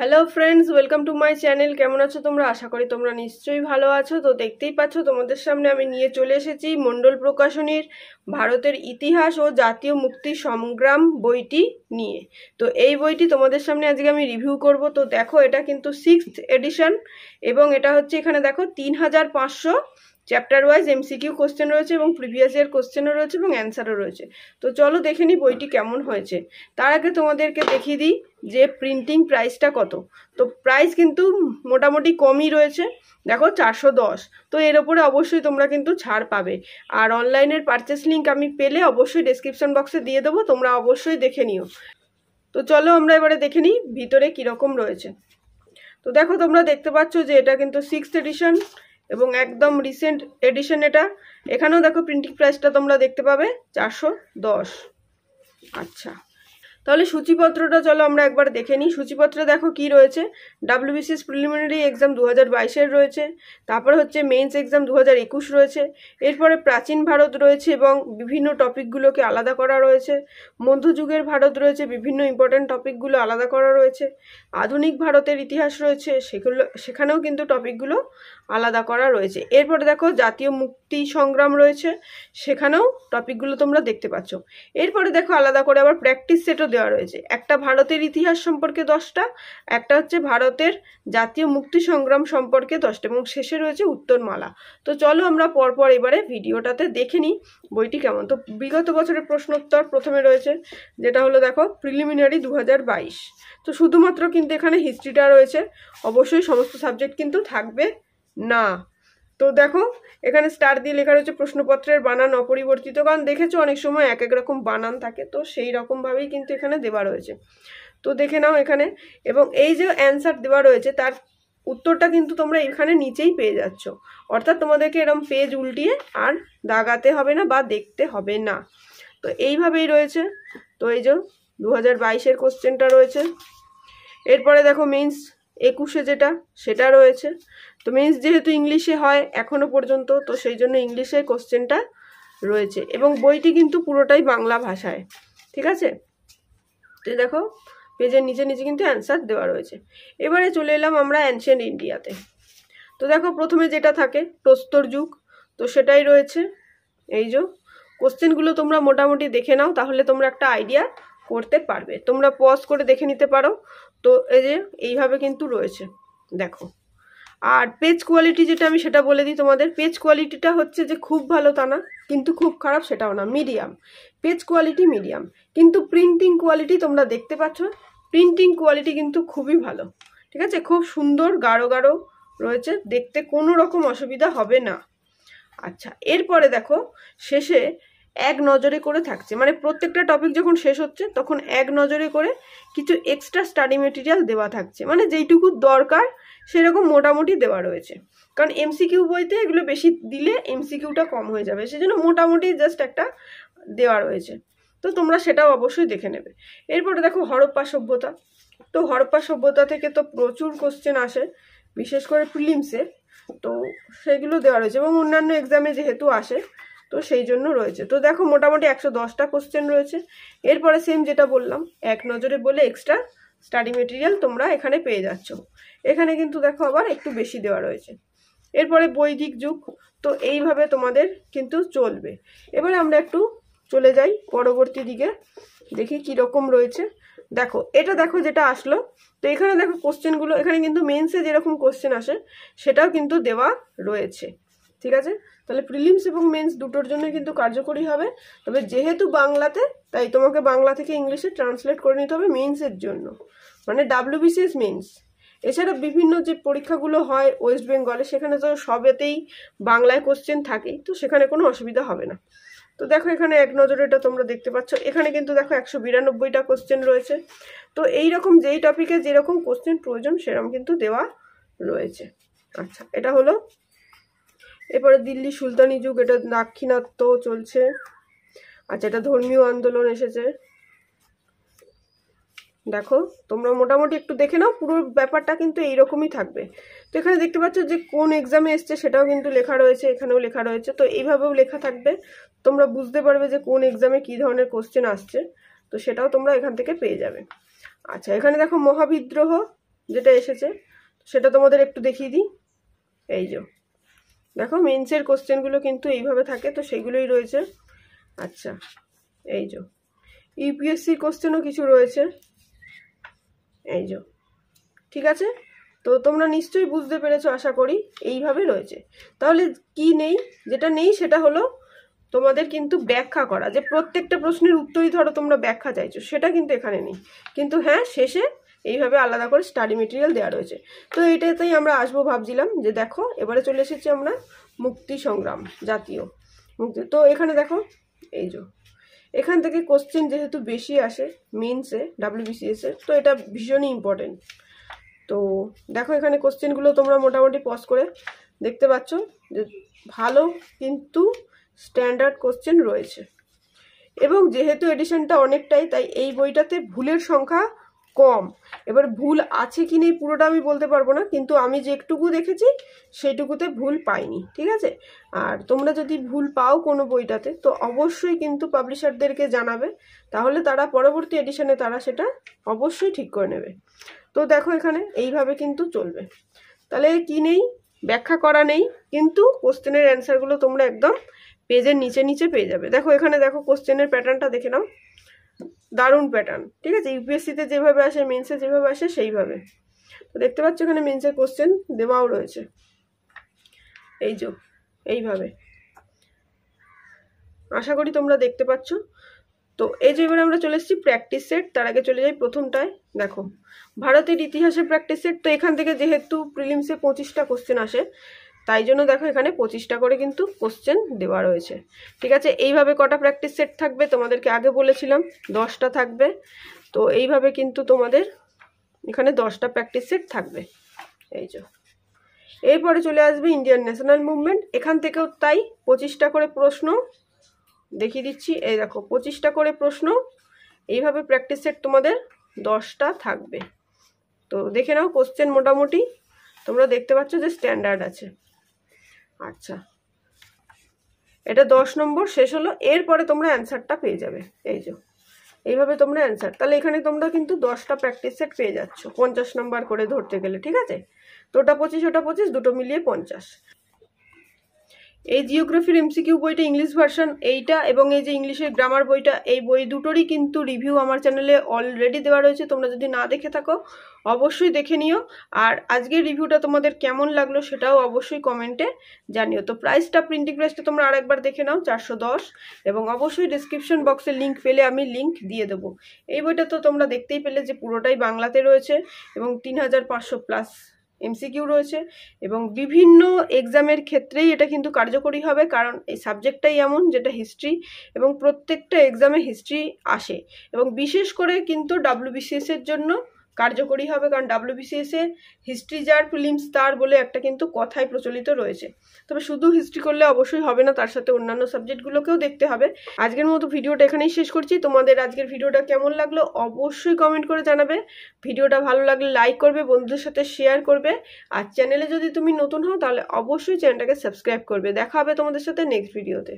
hello friends welcome to my channel কেমন আছো তোমরা আশা করি তোমরা নিশ্চয়ই ভালো আছো তো দেখতেই পাচ্ছ তোমাদের সামনে আমি নিয়ে চলে এসেছি মণ্ডল প্রকাশনীর ভারতের ইতিহাস ও জাতীয় মুক্তি সংগ্রাম বইটি নিয়ে তো এই বইটি তোমাদের সামনে আজকে আমি রিভিউ করব তো দেখো এটা কিন্তু সিক্সথ এডিশন এবং এটা হচ্ছে এখানে দেখো তিন হাজার পাঁচশো চ্যাপ্টার ওয়াইজ এমসিকিউ কোশ্চেন রয়েছে এবং প্রিভিয়াস ইয়ার কোশ্চেনও রয়েছে এবং অ্যান্সারও রয়েছে তো চলো দেখে নিই বইটি কেমন হয়েছে তার আগে তোমাদেরকে দেখিয়ে দিই যে প্রিন্টিং প্রাইসটা কত তো প্রাইস কিন্তু মোটামুটি কমই রয়েছে দেখো চারশো দশ তো এর ওপরে অবশ্যই তোমরা কিন্তু ছাড় পাবে আর অনলাইনের পারচেস লিঙ্ক আমি পেলে অবশ্যই ডিসক্রিপশন বক্সে দিয়ে দেবো তোমরা অবশ্যই দেখে নিও তো চলো আমরা এবারে দেখে নিই ভিতরে কীরকম রয়েছে তো দেখো তোমরা দেখতে পাচ্ছ যে এটা কিন্তু সিক্সথ এডিশন এবং একদম রিসেন্ট এডিশন এটা এখানেও দেখো প্রিন্টিং প্রাইসটা তোমরা দেখতে পাবে চারশো দশ আচ্ছা তাহলে সূচিপত্রটা চলো আমরা একবার দেখে নিই সূচিপত্রে দেখো কি রয়েছে ডাব্লিউবিসিএস প্রিলিমিনারি এক্সাম দু হাজার বাইশের রয়েছে তারপর হচ্ছে মেন্স এক্সাম দু হাজার একুশ রয়েছে এরপরে প্রাচীন ভারত রয়েছে এবং বিভিন্ন টপিকগুলোকে আলাদা করা রয়েছে মধ্যযুগের ভারত রয়েছে বিভিন্ন ইম্পর্ট্যান্ট টপিকগুলো আলাদা করা রয়েছে আধুনিক ভারতের ইতিহাস রয়েছে সেগুলো সেখানেও কিন্তু টপিকগুলো আলাদা করা রয়েছে এরপরে দেখো জাতীয় মুক্তি মুক্তি সংগ্রাম রয়েছে সেখানেও টপিকগুলো তোমরা দেখতে পাচ্ছ এরপরে দেখো আলাদা করে আবার প্র্যাকটিস সেটও দেওয়া রয়েছে একটা ভারতের ইতিহাস সম্পর্কে দশটা একটা হচ্ছে ভারতের জাতীয় মুক্তি সংগ্রাম সম্পর্কে দশটা এবং শেষে রয়েছে উত্তরমালা তো চলো আমরা পরপর এবারে ভিডিওটাতে দেখে নিই বইটি কেমন তো বিগত বছরের প্রশ্নোত্তর প্রথমে রয়েছে যেটা হলো দেখো প্রিলিমিনারি দু তো শুধুমাত্র কিন্তু এখানে হিস্ট্রিটা রয়েছে অবশ্যই সমস্ত সাবজেক্ট কিন্তু থাকবে না তো দেখো এখানে স্টার দিয়ে লেখা রয়েছে প্রশ্নপত্রের বানান অপরিবর্তিত কারণ দেখেছো অনেক সময় এক এক রকম বানান থাকে তো সেই রকমভাবেই কিন্তু এখানে দেওয়া রয়েছে তো দেখে নাও এখানে এবং এই যে অ্যান্সার দেওয়া রয়েছে তার উত্তরটা কিন্তু তোমরা এখানে নিচেই পেয়ে যাচ্ছ অর্থাৎ তোমাদেরকে এরম পেজ উল্টিয়ে আর দাগাতে হবে না বা দেখতে হবে না তো এইভাবেই রয়েছে তো এই যে দু হাজার বাইশের কোশ্চেনটা রয়েছে এরপরে দেখো মিন্স একুশে যেটা সেটা রয়েছে তো মেন্স যেহেতু ইংলিশে হয় এখনও পর্যন্ত তো সেই জন্য ইংলিশে কোশ্চেনটা রয়েছে এবং বইটি কিন্তু পুরোটাই বাংলা ভাষায় ঠিক আছে তো দেখো পেজের নিচে নিচে কিন্তু অ্যান্সার দেওয়া রয়েছে এবারে চলে এলাম আমরা অ্যানশিয়েন্ট ইন্ডিয়াতে তো দেখো প্রথমে যেটা থাকে প্রস্তর যুগ তো সেটাই রয়েছে এই যে কোশ্চেনগুলো তোমরা মোটামুটি দেখে নাও তাহলে তোমরা একটা আইডিয়া করতে পারবে তোমরা পজ করে দেখে নিতে পারো তো এই যে এইভাবে কিন্তু রয়েছে দেখো আর পেজ কোয়ালিটি যেটা আমি সেটা বলে দিই তোমাদের পেজ কোয়ালিটিটা হচ্ছে যে খুব ভালো তা না কিন্তু খুব খারাপ সেটাও না মিডিয়াম পেজ কোয়ালিটি মিডিয়াম কিন্তু প্রিন্টিং কোয়ালিটি তোমরা দেখতে পাচ্ছ প্রিন্টিং কোয়ালিটি কিন্তু খুবই ভালো ঠিক আছে খুব সুন্দর গাঢ় গাঢ় রয়েছে দেখতে কোনো রকম অসুবিধা হবে না আচ্ছা এরপরে দেখো শেষে এক নজরে করে থাকছে মানে প্রত্যেকটা টপিক যখন শেষ হচ্ছে তখন এক নজরে করে কিছু এক্সট্রা স্টাডি মেটেরিয়াল দেওয়া থাকছে মানে যেইটুকু দরকার সেরকম মোটামুটি দেওয়া রয়েছে কারণ এমসিকিউ বইতে এগুলো বেশি দিলে এমসিকিউটা কম হয়ে যাবে সেজন্য মোটামুটি জাস্ট একটা দেওয়া রয়েছে তো তোমরা সেটাও অবশ্যই দেখে নেবে এরপরে দেখো হরপ্পা সভ্যতা তো হরপ্পা সভ্যতা থেকে তো প্রচুর কোশ্চেন আসে বিশেষ করে প্রিলিমসে তো সেগুলো দেওয়া রয়েছে এবং অন্যান্য এক্সামে যেহেতু আসে তো সেই জন্য রয়েছে তো দেখো মোটামুটি একশো দশটা কোশ্চেন রয়েছে এরপরে সেম যেটা বললাম এক নজরে বলে এক্সট্রা স্টাডি মেটেরিয়াল তোমরা এখানে পেয়ে যাচ্ছ এখানে কিন্তু দেখো আবার একটু বেশি দেওয়া রয়েছে এরপরে বৈদিক যুগ তো এইভাবে তোমাদের কিন্তু চলবে এবারে আমরা একটু চলে যাই পরবর্তী দিকে দেখি কীরকম রয়েছে দেখো এটা দেখো যেটা আসলো তো এখানে দেখো কোশ্চেনগুলো এখানে কিন্তু মেন্সে যেরকম কোশ্চেন আসে সেটাও কিন্তু দেওয়া রয়েছে ঠিক আছে তাহলে প্রিলিমস এবং মেন্স দুটোর জন্য কিন্তু কার্যকরী হবে তবে যেহেতু বাংলাতে তাই তোমাকে বাংলা থেকে ইংলিশে ট্রান্সলেট করে নিতে হবে মেন্সের জন্য মানে ডাব্লিউবিসিএস মেন্স এছাড়া বিভিন্ন যে পরীক্ষাগুলো হয় ওয়েস্ট বেঙ্গলে সেখানে তো সবেতেই বাংলায় কোশ্চেন থাকেই তো সেখানে কোনো অসুবিধা হবে না তো দেখো এখানে এক নজরে এটা তোমরা দেখতে পাচ্ছ এখানে কিন্তু দেখো একশো বিরানব্বইটা কোশ্চেন রয়েছে তো এই রকম যেই টপিকে যেরকম কোশ্চেন প্রয়োজন সেরকম কিন্তু দেওয়া রয়েছে আচ্ছা এটা হলো এরপরে দিল্লি সুলতানি যুগ এটা দাক্ষিণাত্য চলছে আচ্ছা এটা ধর্মীয় আন্দোলন এসেছে দেখো তোমরা মোটামুটি একটু দেখে নাও পুরো ব্যাপারটা কিন্তু এইরকমই থাকবে তো এখানে দেখতে পাচ্ছ যে কোন এক্সামে এসছে সেটাও কিন্তু লেখা রয়েছে এখানেও লেখা রয়েছে তো এইভাবেও লেখা থাকবে তোমরা বুঝতে পারবে যে কোন এক্সামে কি ধরনের কোশ্চেন আসছে তো সেটাও তোমরা এখান থেকে পেয়ে যাবে আচ্ছা এখানে দেখো মহাবিদ্রোহ যেটা এসেছে সেটা তোমাদের একটু দেখিয়ে দিই এই যে দেখো মেন্সের কোশ্চেনগুলো কিন্তু এইভাবে থাকে তো সেগুলোই রয়েছে আচ্ছা এই যো ইউপিএসসি কোশ্চেনও কিছু রয়েছে এই যো ঠিক আছে তো তোমরা নিশ্চয়ই বুঝতে পেরেছো আশা করি এইভাবে রয়েছে তাহলে কি নেই যেটা নেই সেটা হলো তোমাদের কিন্তু ব্যাখ্যা করা যে প্রত্যেকটা প্রশ্নের উত্তরই ধরো তোমরা ব্যাখ্যা চাইছো সেটা কিন্তু এখানে নেই কিন্তু হ্যাঁ শেষে এইভাবে আলাদা করে স্টাডি মেটেরিয়াল দেওয়া রয়েছে তো এটাতেই আমরা আসবো ভাবছিলাম যে দেখো এবারে চলে এসেছি আমরা মুক্তি সংগ্রাম জাতীয় মুক্তি তো এখানে দেখো এই যে এখান থেকে কোশ্চেন যেহেতু বেশি আসে মেন্সে ডাব্লিউবিসিএসে তো এটা ভীষণই ইম্পর্টেন্ট তো দেখো এখানে কোশ্চেনগুলো তোমরা মোটামুটি পজ করে দেখতে পাচ্ছ যে ভালো কিন্তু স্ট্যান্ডার্ড কোশ্চেন রয়েছে এবং যেহেতু এডিশনটা অনেকটাই তাই এই বইটাতে ভুলের সংখ্যা কম এবার ভুল আছে কি নেই পুরোটা আমি বলতে পারবো না কিন্তু আমি যেটুকু দেখেছি সেটুকুতে ভুল পাইনি ঠিক আছে আর তোমরা যদি ভুল পাও কোনো বইটাতে তো অবশ্যই কিন্তু পাবলিশারদেরকে জানাবে তাহলে তারা পরবর্তী এডিশনে তারা সেটা অবশ্যই ঠিক করে নেবে তো দেখো এখানে এইভাবে কিন্তু চলবে তাহলে কি নেই ব্যাখ্যা করা নেই কিন্তু কোশ্চেনের অ্যান্সারগুলো তোমরা একদম পেজের নিচে নিচে পেয়ে যাবে দেখো এখানে দেখো কোশ্চেনের প্যাটার্নটা দেখে নাও দারুণ প্যাটার্ন ঠিক আছে ইউপিএসসিতে যেভাবে আসে মেন্সে যেভাবে আসে সেইভাবে তো দেখতে পাচ্ছ এখানে মেন্সের কোশ্চেন দেওয়াও রয়েছে এই যো এইভাবে আশা করি তোমরা দেখতে পাচ্ছ তো এই যে এবারে আমরা চলে এসেছি প্র্যাকটিস সেট তার আগে চলে যাই প্রথমটায় দেখো ভারতের ইতিহাসে প্র্যাকটিস সেট তো এখান থেকে যেহেতু প্রিলিমসে পঁচিশটা কোশ্চেন আসে তাই জন্য দেখো এখানে পঁচিশটা করে কিন্তু কোশ্চেন দেওয়া রয়েছে ঠিক আছে এইভাবে কটা প্র্যাকটিস সেট থাকবে তোমাদেরকে আগে বলেছিলাম দশটা থাকবে তো এইভাবে কিন্তু তোমাদের এখানে দশটা প্র্যাকটিস সেট থাকবে এই যে এরপরে চলে আসবে ইন্ডিয়ান ন্যাশনাল মুভমেন্ট এখান থেকেও তাই পঁচিশটা করে প্রশ্ন দেখিয়ে দিচ্ছি এই দেখো পঁচিশটা করে প্রশ্ন এইভাবে প্র্যাকটিস সেট তোমাদের দশটা থাকবে তো দেখে নাও কোশ্চেন মোটামুটি তোমরা দেখতে পাচ্ছ যে স্ট্যান্ডার্ড আছে আচ্ছা এটা দশ নম্বর শেষ হলো এরপরে তোমরা অ্যান্সারটা পেয়ে যাবে এই যে এইভাবে তোমরা অ্যান্সার তাহলে এখানে তোমরা কিন্তু দশটা প্র্যাকটিস সেট পেয়ে যাচ্ছ পঞ্চাশ নম্বর করে ধরতে গেলে ঠিক আছে তো ওটা পঁচিশ ওটা পঁচিশ দুটো মিলিয়ে পঞ্চাশ এই জিওগ্রাফির এমসিকিউ বইটা ইংলিশ ভার্সন এইটা এবং এই যে ইংলিশের গ্রামার বইটা এই বই দুটোরই কিন্তু রিভিউ আমার চ্যানেলে অলরেডি দেওয়া রয়েছে তোমরা যদি না দেখে থাকো অবশ্যই দেখে নিও আর আজকের রিভিউটা তোমাদের কেমন লাগলো সেটাও অবশ্যই কমেন্টে জানিও তো প্রাইসটা প্রিন্টিং প্রাইসটা তোমরা আরেকবার দেখে নাও চারশো এবং অবশ্যই ডিসক্রিপশন বক্সে লিঙ্ক পেলে আমি লিঙ্ক দিয়ে দেবো এই বইটা তো তোমরা দেখতেই পেলে যে পুরোটাই বাংলাতে রয়েছে এবং তিন প্লাস এমসিকিউ রয়েছে এবং বিভিন্ন এক্সামের ক্ষেত্রেই এটা কিন্তু কার্যকরী হবে কারণ এই সাবজেক্টটাই এমন যেটা হিস্ট্রি এবং প্রত্যেকটা এক্সামে হিস্ট্রি আসে এবং বিশেষ করে কিন্তু ডাব্লিউবিসিএসের জন্য কার্যকরী হবে কারণ ডাব্লিউবিসিএস হিস্ট্রি যার ফিলিমস তার বলে একটা কিন্তু কথাই প্রচলিত রয়েছে তবে শুধু হিস্ট্রি করলে অবশ্যই হবে না তার সাথে অন্যান্য সাবজেক্টগুলোকেও দেখতে হবে আজকের মতো ভিডিওটা এখানেই শেষ করছি তোমাদের আজকের ভিডিওটা কেমন লাগলো অবশ্যই কমেন্ট করে জানাবে ভিডিওটা ভালো লাগলে লাইক করবে বন্ধুদের সাথে শেয়ার করবে আর চ্যানেলে যদি তুমি নতুন হও তাহলে অবশ্যই চ্যানেলটাকে সাবস্ক্রাইব করবে দেখা হবে তোমাদের সাথে নেক্সট ভিডিওতে